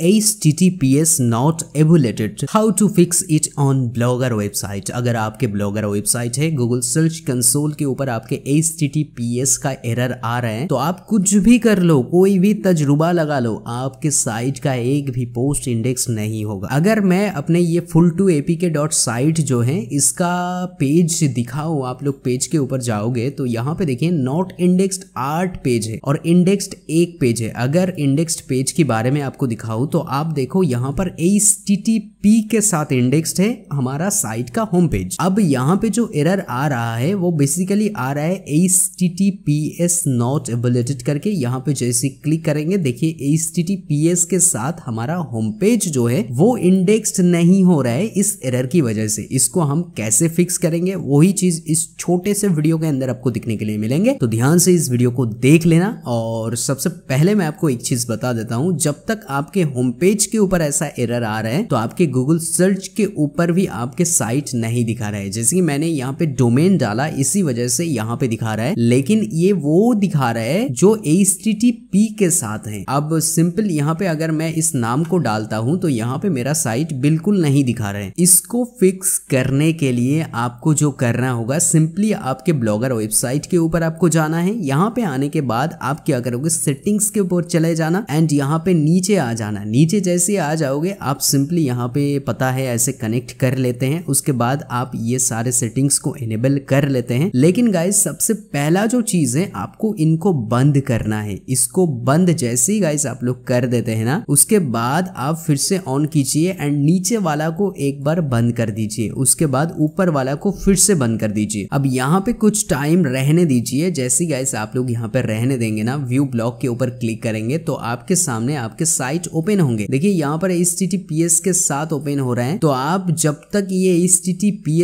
HTTPS not emulated how to fix it on blogger website अगर आपके blogger website है Google Search Console के ऊपर आपके HTTPS का error आ रहा है तो आप कुछ भी कर लो कोई भी तजुर्बा लगा लो आपके साइट का एक भी पोस्ट इंडेक्स नहीं होगा अगर मैं अपने ये full to A P K dot site है इसका पेज दिखाओ आप लोग पेज के ऊपर जाओगे तो यहाँ पे देखिए नॉट इंडेक्स्ड आठ पेज है और इंडेक्स्ड एक पेज है अगर इंडेक्स्ड पेज के बारे में आपको दिखाओ तो आप देखो यहाँ पर एस के साथ इंडेक्स्ड है हमारा साइट का होम पेज अब यहाँ पे जो एरर आ रहा है वो बेसिकली आ रहा है S T T P S not enabled करके यहाँ पे जैसे क्लिक करेंगे देखिए S T T P S के साथ हमारा होम पेज जो है वो इंडेक्स्ड नहीं हो रहा है इस एरर की वजह से इसको हम कैसे फिक्स करेंगे वही चीज इस छोटे से वीडियो के अंदर आपको दिखने के लिए मिलेंगे तो ध्यान से इस वीडियो को देख लेना और सबसे पहले मैं आपको एक चीज बता देता हूँ जब तक आपके होम होम पेज के ऊपर ऐसा एरर आ रहा है तो आपके गूगल सर्च के ऊपर भी आपके साइट नहीं दिखा रहा है जैसे कि मैंने यहाँ पे डोमेन डाला इसी वजह से यहाँ पे दिखा रहा है लेकिन ये वो दिखा रहा है जो एस के साथ है अब सिंपल यहाँ पे अगर मैं इस नाम को डालता हूँ तो यहाँ पे मेरा साइट बिल्कुल नहीं दिखा रहा है इसको फिक्स करने के लिए आपको जो करना होगा सिंपली आपके ब्लॉगर वेबसाइट के ऊपर आपको जाना है यहाँ पे आने के बाद आप क्या करोगे सेटिंग्स के ऊपर चले जाना एंड यहाँ पे नीचे आ जाना करना नीचे जैसे आ जाओगे आप सिंपली यहाँ पे पता है ऐसे कनेक्ट कर लेते हैं उसके बाद आप ये सारे सेटिंग्स को इनेबल कर लेते हैं लेकिन गाइज सबसे पहला जो चीज है आपको इनको बंद करना है इसको बंद जैसे ही गाइज आप लोग कर देते हैं ना उसके बाद आप फिर से ऑन कीजिए एंड नीचे वाला को एक बार बंद कर दीजिए उसके बाद ऊपर वाला को फिर से बंद कर दीजिए अब यहाँ पे कुछ टाइम रहने दीजिए जैसे गाइस आप लोग यहाँ पे रहने देंगे ना व्यू ब्लॉक के ऊपर क्लिक करेंगे तो आपके सामने आपके साइट ओपन ओपन होंगे देखिए यहाँ पर एस के साथ ओपन हो रहा है तो आप जब तक ये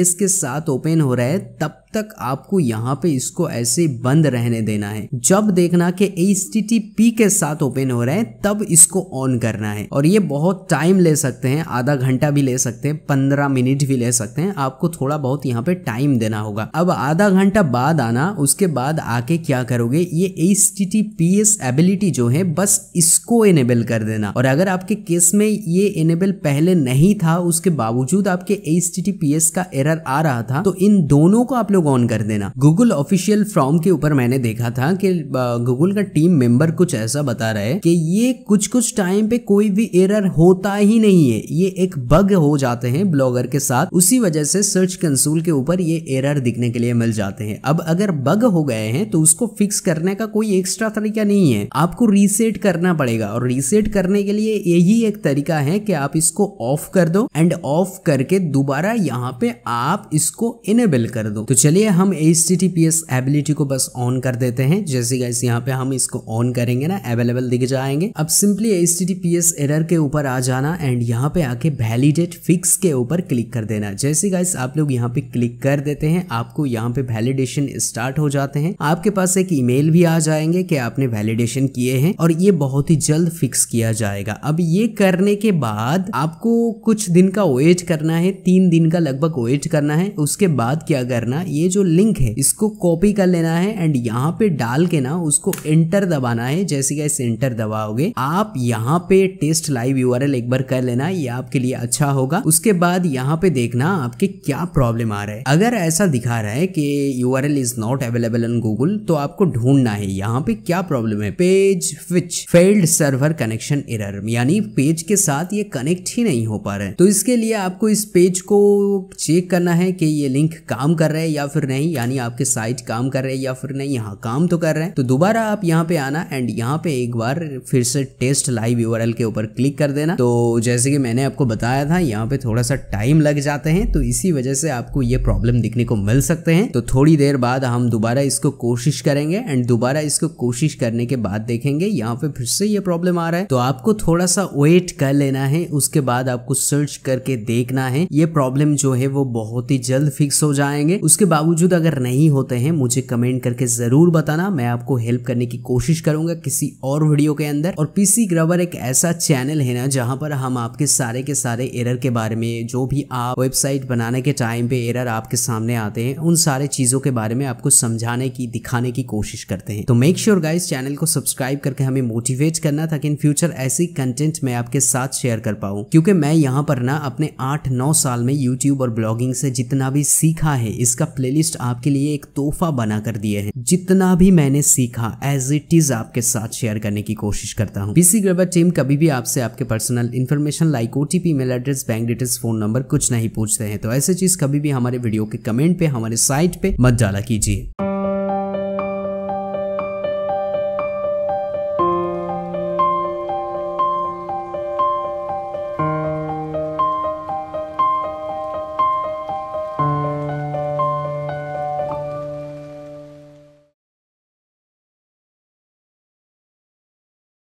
एस के साथ ओपन हो रहा है तब तक आपको यहाँ पे इसको ऐसे बंद रहने देना है जब देखना कि HTTP के साथ ओपन हो रहा है तब इसको ऑन करना है और ये बहुत टाइम ले सकते हैं आधा घंटा भी ले सकते हैं पंद्रह मिनट भी ले सकते हैं आपको थोड़ा बहुत यहाँ पे टाइम देना होगा अब आधा घंटा बाद आना उसके बाद आके क्या करोगे ये HTTPS एबिलिटी जो है बस इसको एनेबल कर देना और अगर आपके केस में ये इनेबल पहले नहीं था उसके बावजूद आपके HTTPS का एरर आ रहा था तो इन दोनों को आप लोग लोग ऑन कर देना गूगल ऑफिशियल फॉर्म के ऊपर मैंने देखा था कि गूगल का टीम मेंबर कुछ ऐसा बता रहा है कि ये कुछ कुछ टाइम पे कोई भी एरर होता ही नहीं है ये एक बग हो जाते हैं ब्लॉगर के साथ उसी वजह से सर्च कंसोल के ऊपर ये एरर दिखने के लिए मिल जाते हैं अब अगर बग हो गए हैं तो उसको फिक्स करने का कोई एक्स्ट्रा तरीका नहीं है आपको रीसेट करना पड़ेगा और रीसेट करने के लिए यही एक तरीका है कि आप इसको ऑफ कर दो एंड ऑफ करके दोबारा यहाँ पे आप इसको इनेबल कर दो तो चलिए हम H T P S ability को बस ऑन कर देते हैं जैसे गाइस यहाँ पे हम इसको ऑन करेंगे ना अवेलेबल दिख जाएंगे अब simply H T P S error के ऊपर आ जाना एंड यहाँ पे आके वैलिडेट फिक्स के ऊपर क्लिक कर देना जैसे गाइस आप लोग यहाँ पे क्लिक कर देते हैं आपको यहाँ पे वैलिडेशन स्टार्ट हो जाते हैं आपके पास एक ईमेल भी आ जाएंगे कि आपने वैलिडेशन किए हैं और ये बहुत ही जल्द फिक्स किया जाएगा अब ये करने के बाद आपको कुछ दिन का वेट करना है तीन दिन का लगभग वेट करना है उसके बाद क्या करना ये जो लिंक है इसको कॉपी कर लेना है एंड यहाँ पे डाल के ना उसको एंटर दबाना है जैसे कि इस एंटर दबाओगे आप यहाँ पे टेस्ट लाइव यू एक बार कर लेना ये आपके लिए अच्छा होगा उसके बाद यहाँ पे देखना आपके क्या प्रॉब्लम आ रहा है अगर ऐसा दिखा रहा है कि you is not available on Google तो आपको ढूंढना है यहाँ पे क्या प्रॉब्लम है page which failed server connection error यानी पेज के साथ ये कनेक्ट ही नहीं हो पा रहे तो इसके लिए आपको इस पेज को चेक करना है कि ये लिंक काम कर रहा है या या फिर नहीं यानी आपके साइट काम कर रहे हैं या फिर नहीं यहाँ काम तो कर रहे हैं तो दोबारा आप यहाँ पे आना एंड यहाँ पे एक बार फिर से टेस्ट लाइव यूर के ऊपर क्लिक कर देना तो जैसे कि मैंने आपको बताया था यहाँ पे थोड़ा सा टाइम लग जाते हैं तो इसी वजह से आपको ये प्रॉब्लम दिखने को मिल सकते हैं तो थोड़ी देर बाद हम दोबारा इसको कोशिश करेंगे एंड दोबारा इसको कोशिश करने के बाद देखेंगे यहाँ पे फिर से ये प्रॉब्लम आ रहा है तो आपको थोड़ा सा वेट कर लेना है उसके बाद आपको सर्च करके देखना है ये प्रॉब्लम जो है वो बहुत ही जल्द फिक्स हो जाएंगे उसके बाद बावजूद अगर नहीं होते हैं मुझे कमेंट करके ज़रूर बताना मैं आपको हेल्प करने की कोशिश करूंगा किसी और वीडियो के अंदर और पीसी ग्रवर एक ऐसा चैनल है ना जहां पर हम आपके सारे के सारे एरर के बारे में जो भी आप वेबसाइट बनाने के टाइम पे एरर आपके सामने आते हैं उन सारे चीज़ों के बारे में आपको समझाने की दिखाने की कोशिश करते हैं तो मेक श्योर गाइज चैनल को सब्सक्राइब करके हमें मोटिवेट करना ताकि इन फ्यूचर ऐसी कंटेंट मैं आपके साथ शेयर कर पाऊँ क्योंकि मैं यहाँ पर ना अपने आठ नौ साल में यूट्यूब और ब्लॉगिंग से जितना भी सीखा है इसका प्ले प्लेलिस्ट आपके लिए एक तोहफा बना कर दिए हैं जितना भी मैंने सीखा एज इट इज आपके साथ शेयर करने की कोशिश करता हूँ बीसी ग्रबर टीम कभी भी आपसे आपके personal information like OTP mail address bank details phone number कुछ नहीं पूछते हैं तो ऐसे चीज कभी भी हमारे वीडियो के कमेंट पे हमारे साइट पे मत डाला कीजिए